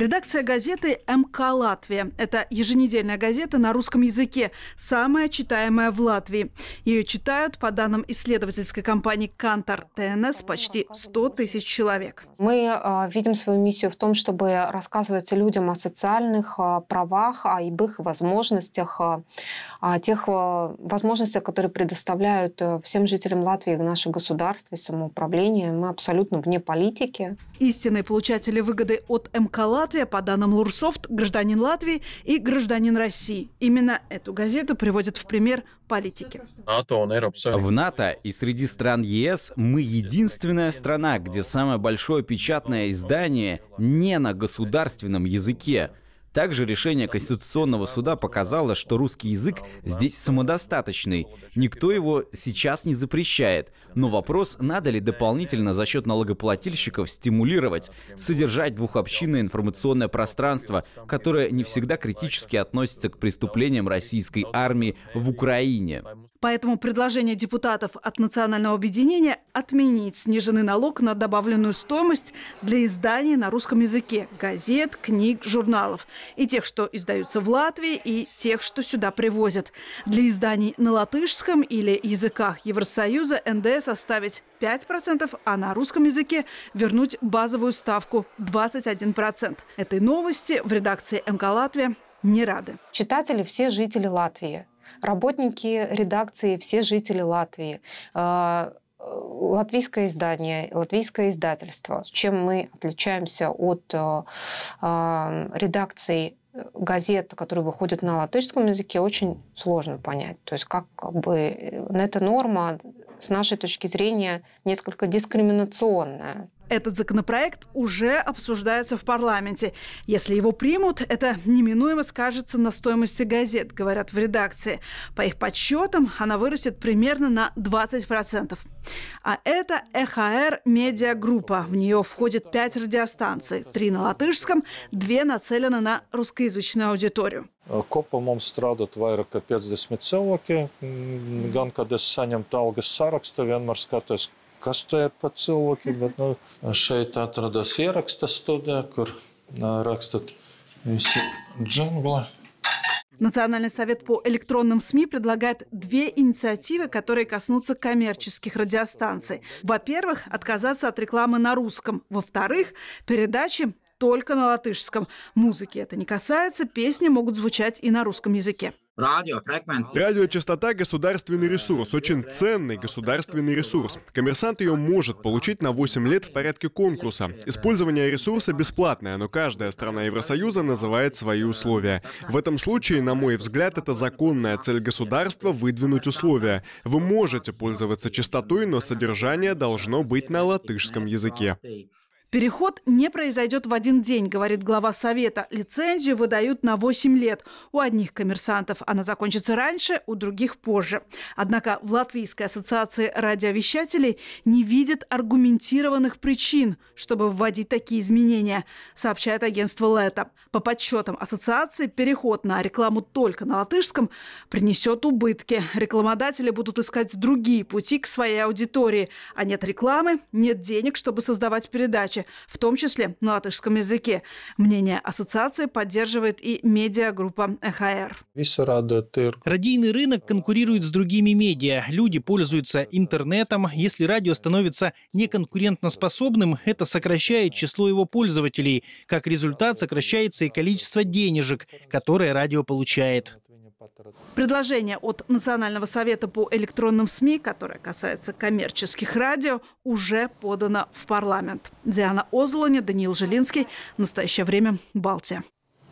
Редакция газеты «МК Латвия». Это еженедельная газета на русском языке, самая читаемая в Латвии. Ее читают, по данным исследовательской компании «Кантор ТНС», почти 100 тысяч человек. Мы а, видим свою миссию в том, чтобы рассказывать людям о социальных а, правах, а, о их возможностях, о тех возможностях, которые предоставляют э, всем жителям Латвии наше государство и самоуправление. Мы абсолютно вне политики. Истинные получатели выгоды от МК «Латвия» Латвия, по данным Лурсофт, гражданин Латвии и гражданин России. Именно эту газету приводят в пример политики. В НАТО и среди стран ЕС мы единственная страна, где самое большое печатное издание не на государственном языке. Также решение Конституционного суда показало, что русский язык здесь самодостаточный. Никто его сейчас не запрещает. Но вопрос, надо ли дополнительно за счет налогоплательщиков стимулировать, содержать двухобщинное информационное пространство, которое не всегда критически относится к преступлениям российской армии в Украине. Поэтому предложение депутатов от национального объединения отменить сниженный налог на добавленную стоимость для изданий на русском языке – газет, книг, журналов. И тех, что издаются в Латвии, и тех, что сюда привозят. Для изданий на латышском или языках Евросоюза НДС оставить 5%, а на русском языке вернуть базовую ставку 21%. Этой новости в редакции МК «Латвия» не рады. Читатели – все жители Латвии работники редакции, все жители Латвии а, э, латвийское издание, латвийское издательство, чем мы отличаемся от э, а, редакций э, газет, которые выходят на латышском языке, очень сложно понять. То есть как, как бы э, эта норма с нашей точки зрения несколько дискриминационная этот законопроект уже обсуждается в парламенте. Если его примут, это неминуемо скажется на стоимости газет, говорят в редакции. По их подсчетам, она вырастет примерно на 20%. А это ЭХР медиагруппа. В нее входит пять радиостанций. Три на латышском, две нацелены на русскоязычную аудиторию. Kopā mums strādā vairāk kā 50 cilvēki. Gan, kad es saņemu algas sarakstu, kas te ir pat cilvēkiem, bet nu, šeit atradas ieraksta studija, kur rakstot visi džungli. Национальный совет по электронным СМИ предлагает две инициативы, которые коснутся коммерческих радиостанций. Во-первых, отказаться от рекламы на русском. Во-вторых, передачи только на латышском. Музыки это не касается, песни могут звучать и на русском языке. Радиочастота — государственный ресурс, очень ценный государственный ресурс. Коммерсант ее может получить на 8 лет в порядке конкурса. Использование ресурса бесплатное, но каждая страна Евросоюза называет свои условия. В этом случае, на мой взгляд, это законная цель государства — выдвинуть условия. Вы можете пользоваться частотой, но содержание должно быть на латышском языке. Переход не произойдет в один день, говорит глава Совета. Лицензию выдают на 8 лет. У одних коммерсантов она закончится раньше, у других позже. Однако в Латвийской ассоциации радиовещателей не видят аргументированных причин, чтобы вводить такие изменения, сообщает агентство Лето. По подсчетам ассоциации, переход на рекламу только на латышском принесет убытки. Рекламодатели будут искать другие пути к своей аудитории. А нет рекламы, нет денег, чтобы создавать передачи передачи, в том числе на латышском языке. Мнение ассоциации поддерживает и медиагруппа ЭХР. Радийный рынок конкурирует с другими медиа. Люди пользуются интернетом. Если радио становится неконкурентоспособным, это сокращает число его пользователей. Как результат, сокращается и количество денежек, которые радио получает. Предложение от Национального совета по электронным СМИ, которое касается коммерческих радио, уже подано в парламент. Диана Озлони, Даниил Жилинский. Настоящее время. Балтия.